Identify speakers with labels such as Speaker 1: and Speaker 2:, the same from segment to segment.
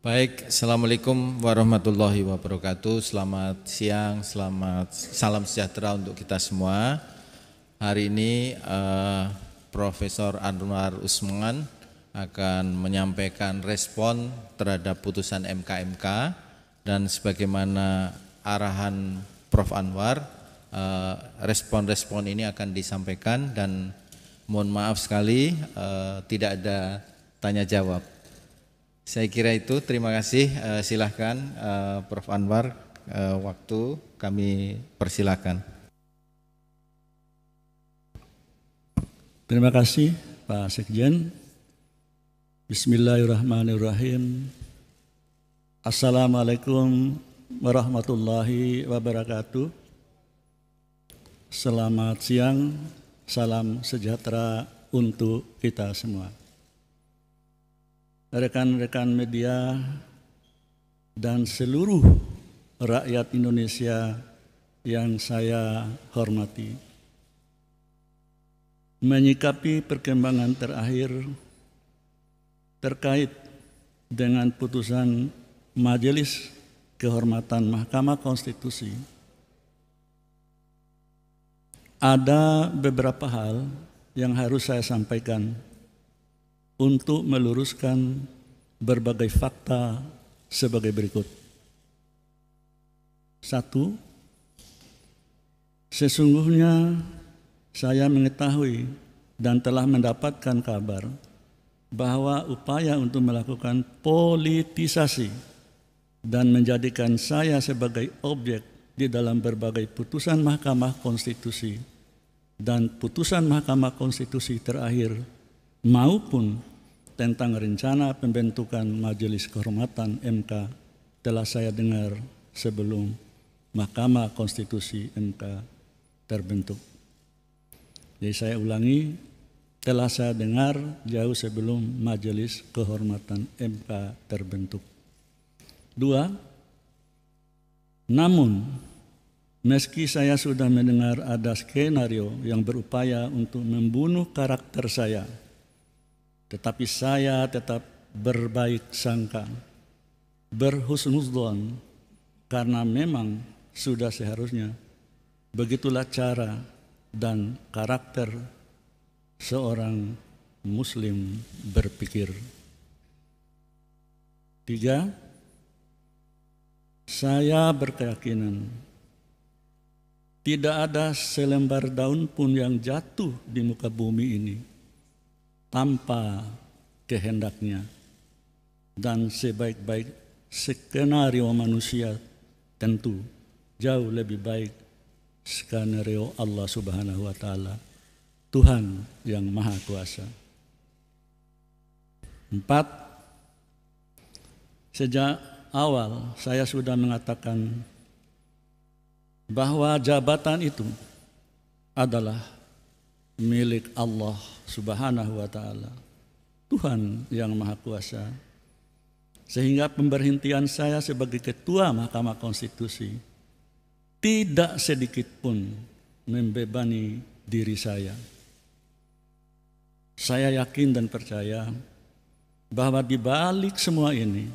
Speaker 1: Baik, Assalamualaikum warahmatullahi wabarakatuh Selamat siang, selamat salam sejahtera untuk kita semua Hari ini eh, Profesor Anwar Usman akan menyampaikan respon terhadap putusan MKMK dan sebagaimana arahan Prof. Anwar, eh, respon-respon eh, ini akan disampaikan dan mohon maaf sekali eh, tidak ada tanya jawab. Saya kira itu. Terima kasih. Uh, silahkan uh, Prof. Anwar, uh, waktu kami persilakan.
Speaker 2: Terima kasih Pak Sekjen. Bismillahirrahmanirrahim. Assalamualaikum warahmatullahi wabarakatuh. Selamat siang, salam sejahtera untuk kita semua rekan-rekan media, dan seluruh rakyat Indonesia yang saya hormati. Menyikapi perkembangan terakhir terkait dengan putusan Majelis Kehormatan Mahkamah Konstitusi, ada beberapa hal yang harus saya sampaikan untuk meluruskan berbagai fakta sebagai berikut. Satu, sesungguhnya saya mengetahui dan telah mendapatkan kabar bahwa upaya untuk melakukan politisasi dan menjadikan saya sebagai objek di dalam berbagai putusan Mahkamah Konstitusi dan putusan Mahkamah Konstitusi terakhir maupun tentang rencana pembentukan Majelis Kehormatan MK telah saya dengar sebelum Mahkamah Konstitusi MK terbentuk. Jadi saya ulangi, telah saya dengar jauh sebelum Majelis Kehormatan MK terbentuk. Dua, namun Meski saya sudah mendengar ada skenario yang berupaya untuk membunuh karakter saya tetapi saya tetap berbaik sangka, berhusnuzon, karena memang sudah seharusnya begitulah cara dan karakter seorang muslim berpikir. Tiga, saya berkeyakinan tidak ada selembar daun pun yang jatuh di muka bumi ini tanpa kehendaknya dan sebaik-baik skenario manusia tentu jauh lebih baik skenario Allah Subhanahu wa taala Tuhan yang maha kuasa empat sejak awal saya sudah mengatakan bahwa jabatan itu adalah milik Allah Subhanahu wa taala. Tuhan yang Maha Kuasa. Sehingga pemberhentian saya sebagai ketua Mahkamah Konstitusi tidak sedikit pun membebani diri saya. Saya yakin dan percaya bahwa di balik semua ini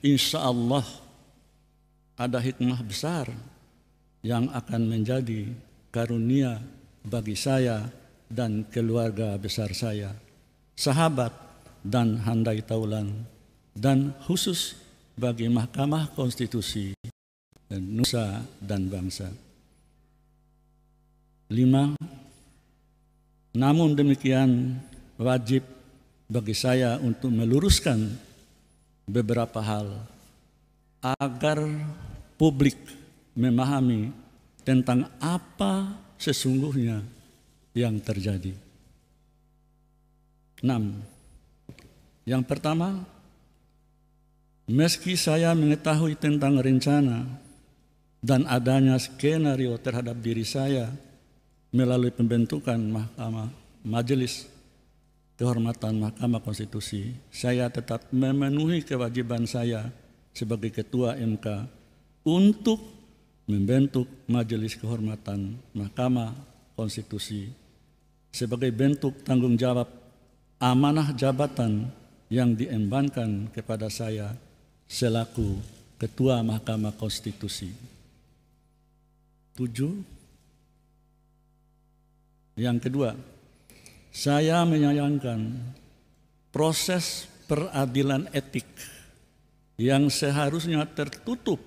Speaker 2: insya Allah ada hikmah besar yang akan menjadi karunia bagi saya dan keluarga besar saya, sahabat dan handai taulan, dan khusus bagi Mahkamah Konstitusi Nusa dan bangsa. Lima, namun demikian wajib bagi saya untuk meluruskan beberapa hal agar publik memahami tentang apa sesungguhnya yang terjadi. Enam, yang pertama, meski saya mengetahui tentang rencana dan adanya skenario terhadap diri saya melalui pembentukan mahkamah majelis kehormatan Mahkamah Konstitusi, saya tetap memenuhi kewajiban saya sebagai ketua MK untuk membentuk Majelis Kehormatan Mahkamah Konstitusi sebagai bentuk tanggung jawab amanah jabatan yang diembankan kepada saya selaku Ketua Mahkamah Konstitusi. Tujuh. Yang kedua, saya menyayangkan proses peradilan etik yang seharusnya tertutup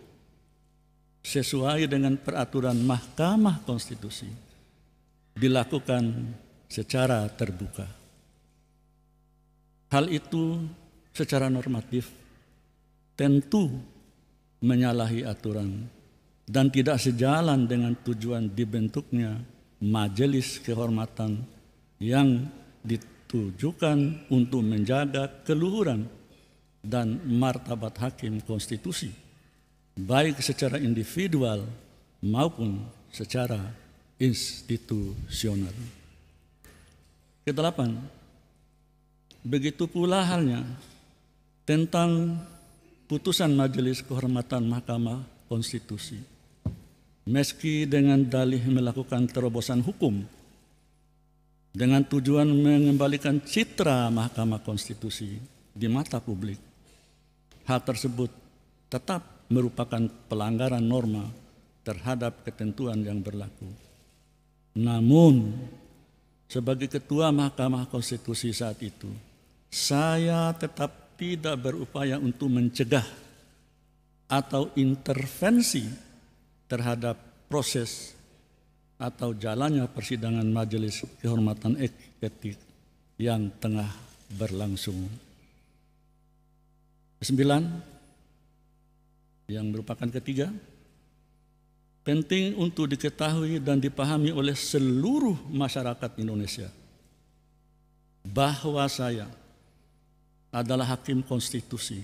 Speaker 2: sesuai dengan peraturan Mahkamah Konstitusi dilakukan secara terbuka. Hal itu secara normatif tentu menyalahi aturan dan tidak sejalan dengan tujuan dibentuknya majelis kehormatan yang ditujukan untuk menjaga keluhuran dan martabat hakim konstitusi baik secara individual maupun secara institusional. Kedelapan, begitu pula halnya tentang putusan Majelis Kehormatan Mahkamah Konstitusi. Meski dengan dalih melakukan terobosan hukum dengan tujuan mengembalikan citra Mahkamah Konstitusi di mata publik, hal tersebut tetap merupakan pelanggaran norma terhadap ketentuan yang berlaku. Namun, sebagai ketua Mahkamah Konstitusi saat itu, saya tetap tidak berupaya untuk mencegah atau intervensi terhadap proses atau jalannya persidangan majelis kehormatan etik yang tengah berlangsung. Kesembilan, yang merupakan ketiga penting untuk diketahui dan dipahami oleh seluruh masyarakat Indonesia bahwa saya adalah hakim konstitusi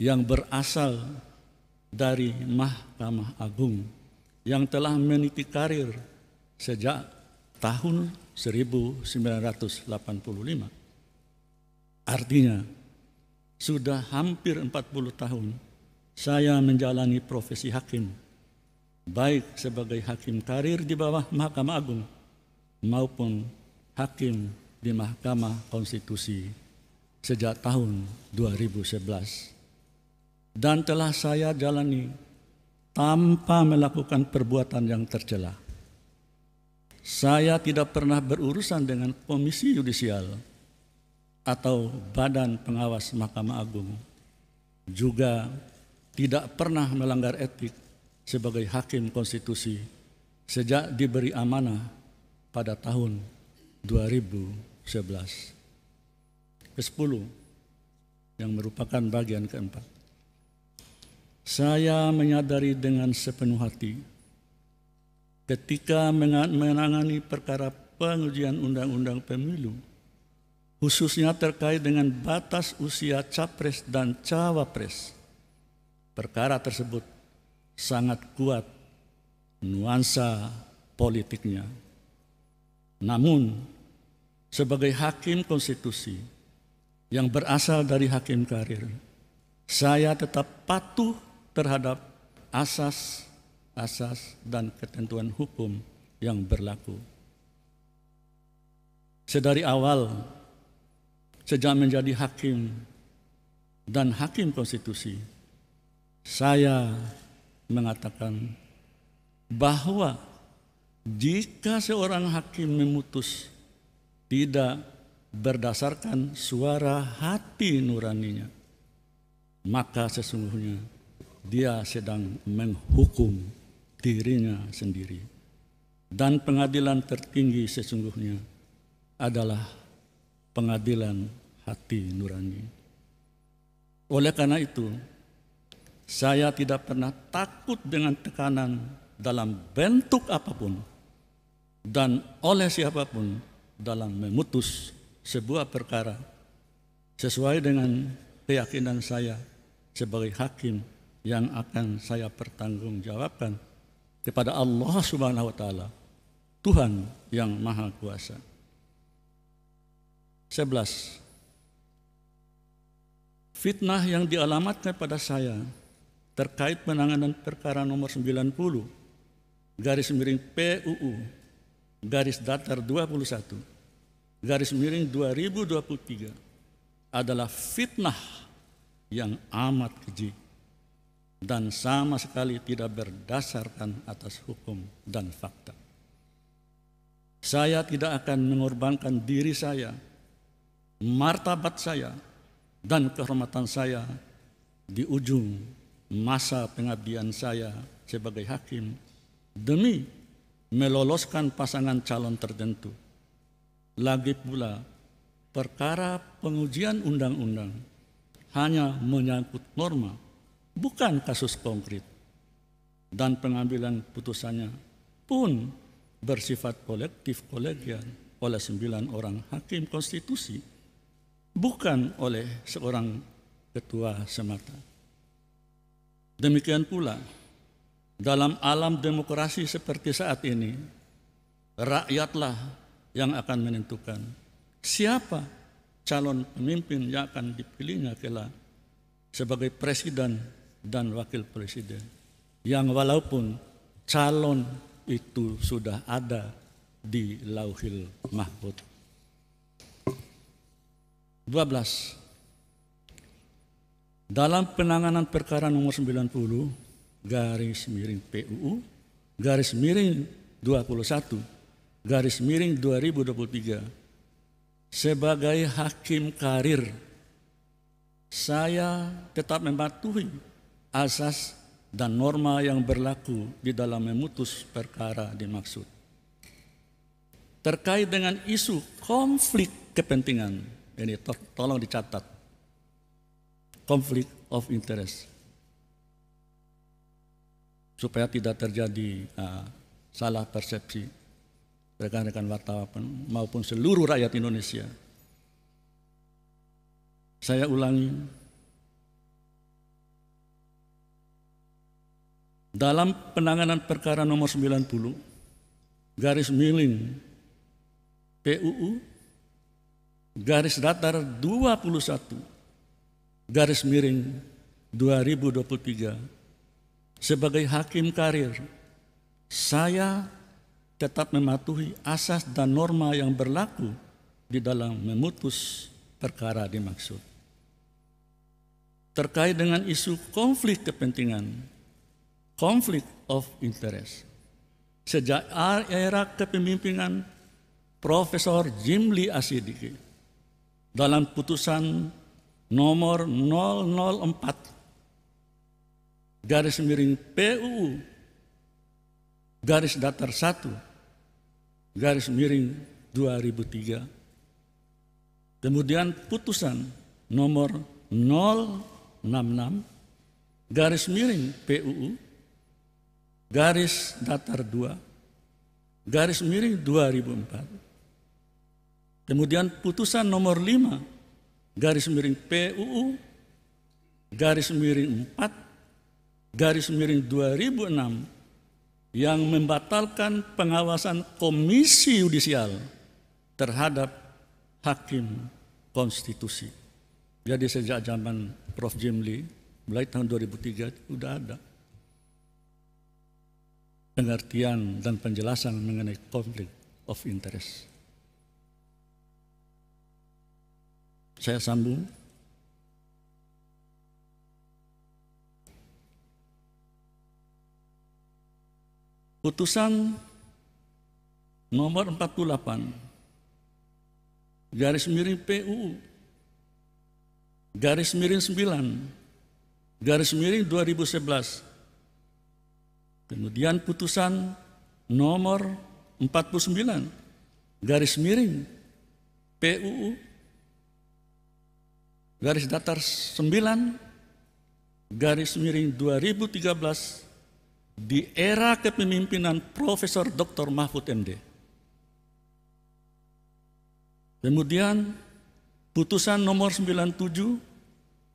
Speaker 2: yang berasal dari Mahkamah Agung yang telah meniti karir sejak tahun 1985. Artinya sudah hampir 40 tahun saya menjalani profesi hakim, baik sebagai hakim karir di bawah Mahkamah Agung maupun hakim di Mahkamah Konstitusi sejak tahun 2011. Dan telah saya jalani tanpa melakukan perbuatan yang tercela. Saya tidak pernah berurusan dengan komisi yudisial atau badan pengawas Mahkamah Agung. Juga tidak pernah melanggar etik sebagai hakim konstitusi sejak diberi amanah pada tahun 2011. Ke-10 yang merupakan bagian keempat. Saya menyadari dengan sepenuh hati ketika menangani perkara pengujian undang-undang pemilu, khususnya terkait dengan batas usia capres dan cawapres perkara tersebut sangat kuat nuansa politiknya. Namun, sebagai hakim konstitusi yang berasal dari hakim karir, saya tetap patuh terhadap asas-asas dan ketentuan hukum yang berlaku. Sedari awal, sejak menjadi hakim dan hakim konstitusi, saya mengatakan bahwa jika seorang hakim memutus tidak berdasarkan suara hati nuraninya, maka sesungguhnya dia sedang menghukum dirinya sendiri. Dan pengadilan tertinggi sesungguhnya adalah pengadilan hati nurani. Oleh karena itu, saya tidak pernah takut dengan tekanan dalam bentuk apapun dan oleh siapapun dalam memutus sebuah perkara sesuai dengan keyakinan saya sebagai hakim yang akan saya pertanggungjawabkan kepada Allah Subhanahu wa taala, Tuhan yang Maha Kuasa. 11. Fitnah yang dialamatkan pada saya terkait penanganan perkara nomor 90 garis miring PUU garis datar 21 garis miring 2023 adalah fitnah yang amat keji dan sama sekali tidak berdasarkan atas hukum dan fakta. Saya tidak akan mengorbankan diri saya, martabat saya, dan kehormatan saya di ujung masa pengabdian saya sebagai hakim demi meloloskan pasangan calon tertentu. Lagi pula, perkara pengujian undang-undang hanya menyangkut norma, bukan kasus konkret. Dan pengambilan putusannya pun bersifat kolektif kolegial oleh sembilan orang hakim konstitusi, bukan oleh seorang ketua semata. Demikian pula, dalam alam demokrasi seperti saat ini, rakyatlah yang akan menentukan siapa calon pemimpin yang akan dipilihnya kelak sebagai presiden dan wakil presiden. Yang walaupun calon itu sudah ada di Lauhil Mahfud. 12 dalam penanganan perkara nomor 90 garis miring PUU garis miring 21 garis miring 2023 sebagai hakim karir saya tetap mematuhi asas dan norma yang berlaku di dalam memutus perkara dimaksud. Terkait dengan isu konflik kepentingan, ini to tolong dicatat konflik of interest supaya tidak terjadi uh, salah persepsi rekan-rekan wartawan maupun seluruh rakyat Indonesia. Saya ulangi, dalam penanganan perkara nomor 90 garis miling PUU garis datar 21 garis miring 2023 sebagai hakim karir saya tetap mematuhi asas dan norma yang berlaku di dalam memutus perkara dimaksud terkait dengan isu konflik kepentingan konflik of interest sejak era kepemimpinan Profesor Jim Lee Asidiki dalam putusan nomor 004 garis miring PU garis datar 1 garis miring 2003 kemudian putusan nomor 066 garis miring PUU garis datar 2 garis miring 2004 kemudian putusan nomor 5 garis miring PUU garis miring 4 garis miring 2006 yang membatalkan pengawasan komisi yudisial terhadap hakim konstitusi. Jadi sejak zaman Prof. Jimli, mulai tahun 2003 sudah ada pengertian dan penjelasan mengenai konflik of interest. Saya sambung. Putusan nomor 48 garis miring PU garis miring 9 garis miring 2011 kemudian putusan nomor 49 garis miring PUU garis datar 9 garis miring 2013 di era kepemimpinan Profesor Dr. Mahfud MD. Kemudian putusan nomor 97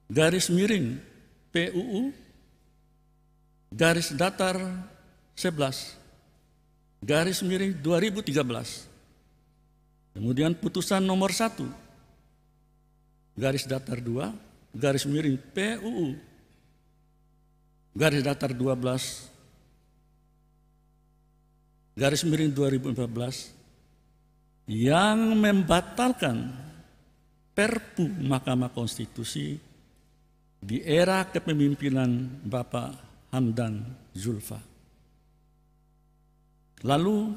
Speaker 2: garis miring PUU garis datar 11 garis miring 2013. Kemudian putusan nomor 1 garis datar 2, garis miring PUU, garis datar 12, garis miring 2014, yang membatalkan perpu Mahkamah Konstitusi di era kepemimpinan Bapak Hamdan Zulfa. Lalu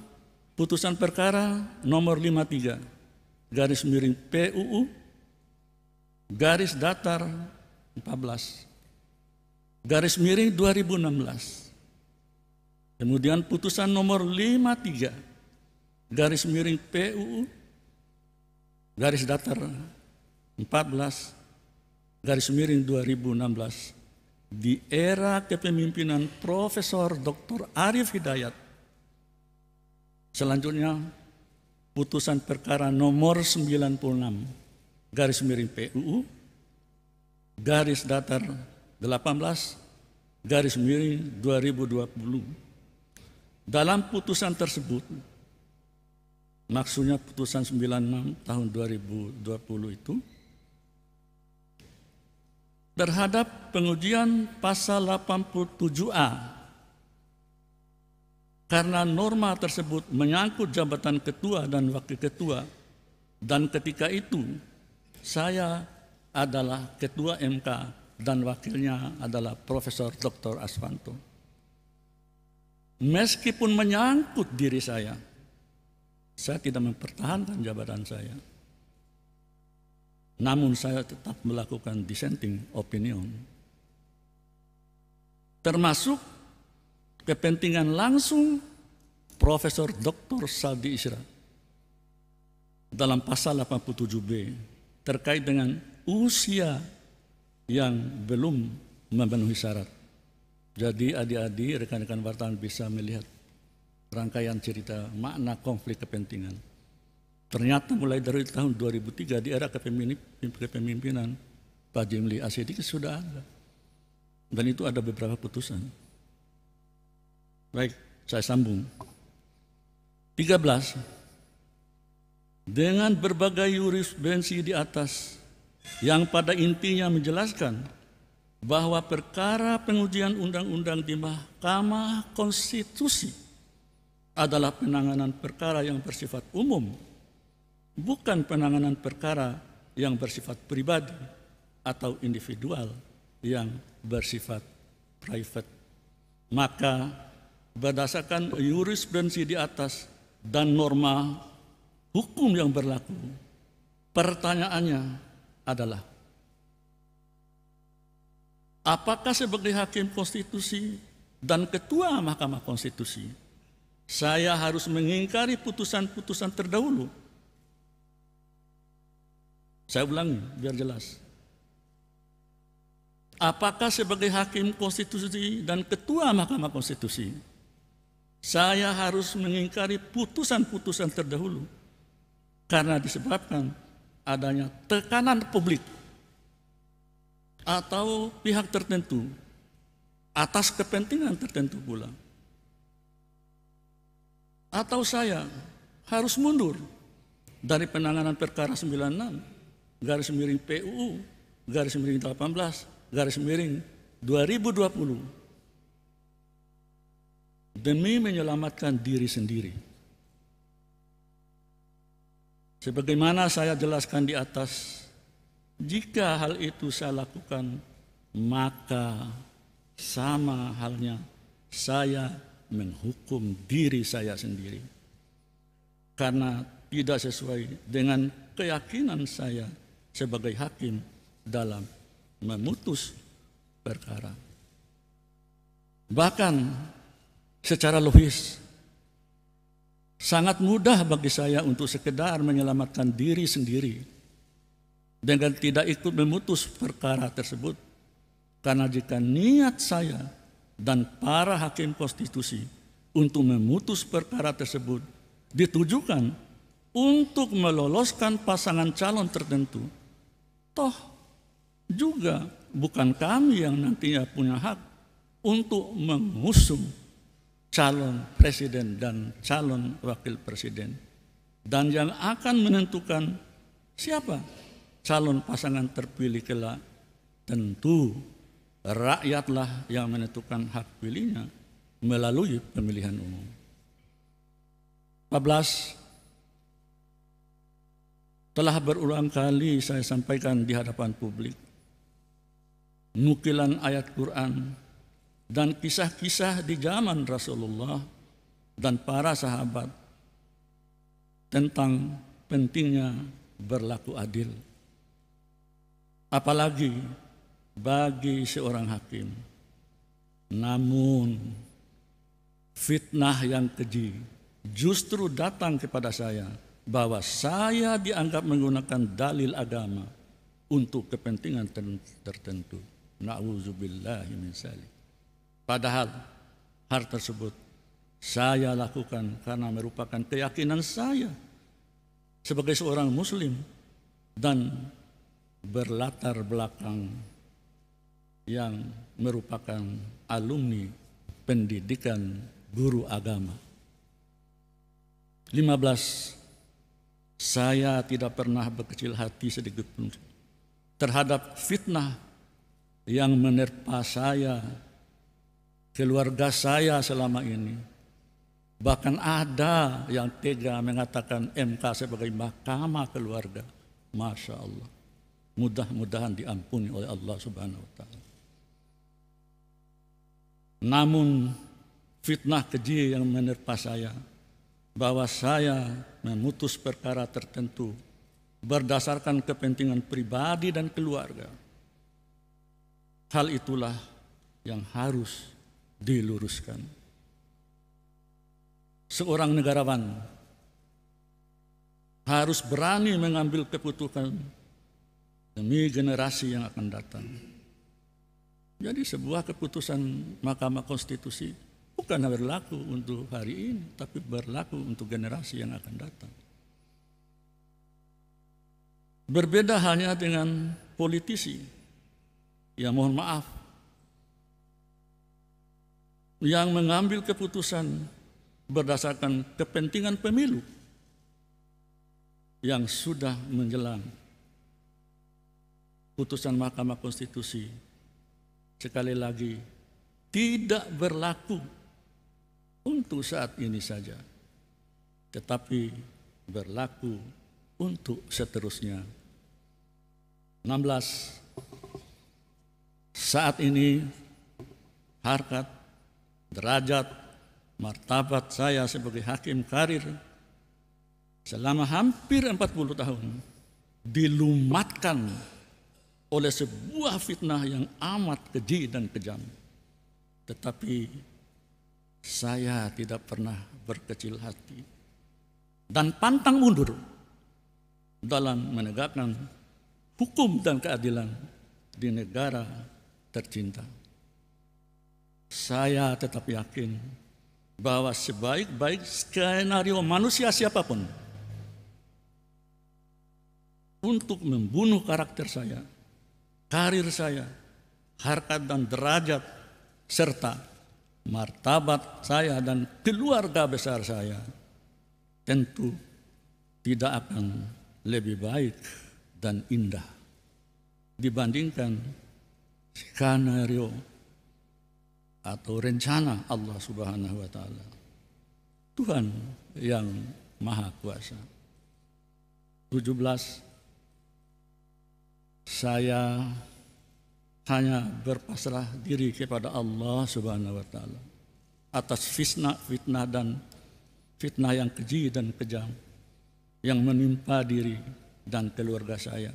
Speaker 2: putusan perkara nomor 53 garis miring PUU garis datar 14 garis miring 2016 kemudian putusan nomor 53 garis miring P.U. garis datar 14 garis miring 2016 di era kepemimpinan Profesor Dr. Arif Hidayat selanjutnya putusan perkara nomor 96 garis miring PUU garis datar 18 garis miring 2020 dalam putusan tersebut maksudnya putusan 96 tahun 2020 itu terhadap pengujian pasal 87A karena norma tersebut menyangkut jabatan ketua dan wakil ketua dan ketika itu saya adalah ketua MK dan wakilnya adalah Profesor Dr. Aswanto. Meskipun menyangkut diri saya, saya tidak mempertahankan jabatan saya. Namun saya tetap melakukan dissenting opinion. Termasuk kepentingan langsung Profesor Dr. Saldi Isra dalam pasal 87B terkait dengan usia yang belum memenuhi syarat. Jadi adik-adik, rekan-rekan wartawan bisa melihat rangkaian cerita makna konflik kepentingan. Ternyata mulai dari tahun 2003 di era kepemimpinan Pak Jimli Asyidik sudah ada. Dan itu ada beberapa putusan. Baik, saya sambung. 13 dengan berbagai jurisprudensi di atas yang pada intinya menjelaskan bahwa perkara pengujian undang-undang di Mahkamah Konstitusi adalah penanganan perkara yang bersifat umum, bukan penanganan perkara yang bersifat pribadi atau individual yang bersifat private. Maka berdasarkan jurisprudensi di atas dan norma hukum yang berlaku. Pertanyaannya adalah, apakah sebagai hakim konstitusi dan ketua Mahkamah Konstitusi, saya harus mengingkari putusan-putusan terdahulu? Saya ulangi biar jelas. Apakah sebagai hakim konstitusi dan ketua Mahkamah Konstitusi, saya harus mengingkari putusan-putusan terdahulu? karena disebabkan adanya tekanan publik atau pihak tertentu atas kepentingan tertentu pula. Atau saya harus mundur dari penanganan perkara 96 garis miring PUU garis miring 18 garis miring 2020 demi menyelamatkan diri sendiri. Sebagaimana saya jelaskan di atas, jika hal itu saya lakukan, maka sama halnya saya menghukum diri saya sendiri. Karena tidak sesuai dengan keyakinan saya sebagai hakim dalam memutus perkara. Bahkan secara logis Sangat mudah bagi saya untuk sekedar menyelamatkan diri sendiri dengan tidak ikut memutus perkara tersebut. Karena jika niat saya dan para hakim konstitusi untuk memutus perkara tersebut ditujukan untuk meloloskan pasangan calon tertentu, toh juga bukan kami yang nantinya punya hak untuk mengusung calon presiden dan calon wakil presiden dan yang akan menentukan siapa calon pasangan terpilih kelak tentu rakyatlah yang menentukan hak pilihnya melalui pemilihan umum 14 telah berulang kali saya sampaikan di hadapan publik nukilan ayat Quran dan kisah-kisah di zaman Rasulullah dan para sahabat tentang pentingnya berlaku adil. Apalagi bagi seorang hakim. Namun fitnah yang keji justru datang kepada saya bahwa saya dianggap menggunakan dalil agama untuk kepentingan tertentu. Na'udzubillahi Padahal hal tersebut saya lakukan karena merupakan keyakinan saya sebagai seorang muslim dan berlatar belakang yang merupakan alumni pendidikan guru agama. 15 saya tidak pernah berkecil hati sedikit pun terhadap fitnah yang menerpa saya keluarga saya selama ini. Bahkan ada yang tega mengatakan MK sebagai mahkamah keluarga. Masya Allah. Mudah-mudahan diampuni oleh Allah Subhanahu wa Ta'ala. Namun fitnah keji yang menerpa saya bahwa saya memutus perkara tertentu berdasarkan kepentingan pribadi dan keluarga. Hal itulah yang harus diluruskan. Seorang negarawan harus berani mengambil keputusan demi generasi yang akan datang. Jadi sebuah keputusan Mahkamah Konstitusi bukan berlaku untuk hari ini, tapi berlaku untuk generasi yang akan datang. Berbeda halnya dengan politisi. Ya mohon maaf, yang mengambil keputusan berdasarkan kepentingan pemilu yang sudah menjelang putusan Mahkamah Konstitusi sekali lagi tidak berlaku untuk saat ini saja tetapi berlaku untuk seterusnya 16 saat ini harkat derajat, martabat saya sebagai hakim karir selama hampir 40 tahun dilumatkan oleh sebuah fitnah yang amat keji dan kejam. Tetapi saya tidak pernah berkecil hati dan pantang mundur dalam menegakkan hukum dan keadilan di negara tercinta. Saya tetap yakin bahwa sebaik-baik skenario manusia siapapun untuk membunuh karakter saya, karir saya, harkat dan derajat, serta martabat saya dan keluarga besar saya, tentu tidak akan lebih baik dan indah dibandingkan skenario atau rencana Allah Subhanahu wa taala. Tuhan yang maha kuasa. 17 Saya hanya berpasrah diri kepada Allah Subhanahu wa taala atas fitnah fitnah dan fitnah yang keji dan kejam yang menimpa diri dan keluarga saya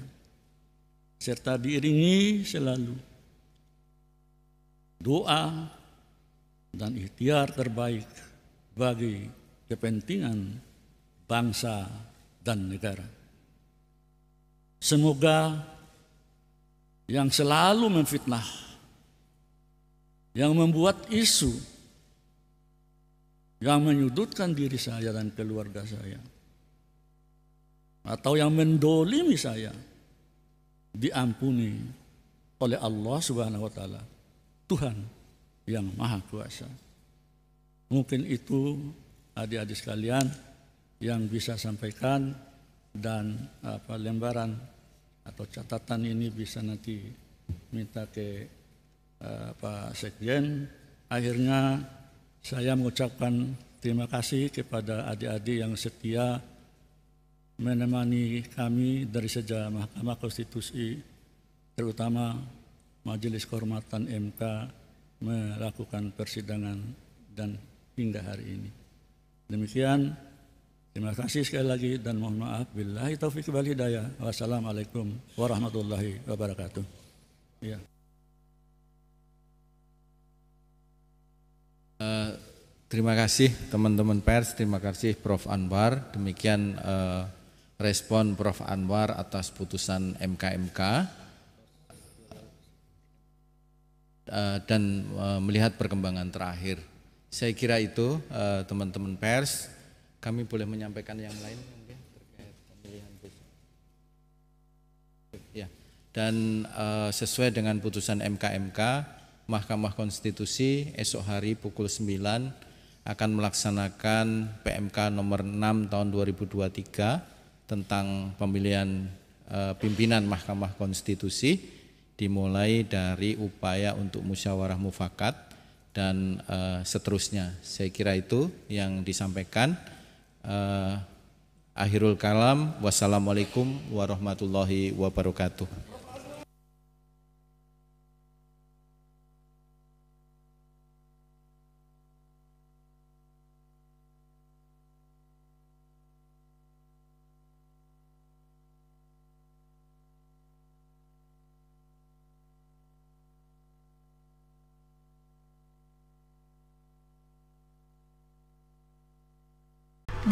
Speaker 2: serta diiringi selalu doa dan ikhtiar terbaik bagi kepentingan bangsa dan negara. Semoga yang selalu memfitnah, yang membuat isu, yang menyudutkan diri saya dan keluarga saya, atau yang mendolimi saya, diampuni oleh Allah Subhanahu wa Ta'ala. Tuhan yang maha kuasa. Mungkin itu adik-adik sekalian yang bisa sampaikan dan apa lembaran atau catatan ini bisa nanti minta ke uh, Pak Sekjen. Akhirnya saya mengucapkan terima kasih kepada adik-adik yang setia menemani kami dari sejak Mahkamah Konstitusi, terutama Majelis Kehormatan MK melakukan persidangan dan hingga hari ini. Demikian, terima kasih sekali lagi dan mohon maaf. Billahi taufiq wal hidayah. Wassalamualaikum warahmatullahi wabarakatuh.
Speaker 1: Ya. Uh, terima kasih teman-teman pers, terima kasih Prof. Anwar. Demikian uh, respon Prof. Anwar atas putusan MKMK. -MK. Eh, dan eh, melihat perkembangan terakhir. Saya kira itu eh, teman-teman pers. Kami boleh menyampaikan yang lain terkait pemilihan besok. Ya. Dan sesuai dengan putusan MKMK, Mahkamah Konstitusi esok hari pukul 9 akan melaksanakan PMK nomor 6 tahun 2023 tentang pemilihan pimpinan Mahkamah Konstitusi dimulai dari upaya untuk musyawarah mufakat dan uh, seterusnya. Saya kira itu yang disampaikan. Uh, akhirul kalam, wassalamualaikum warahmatullahi wabarakatuh.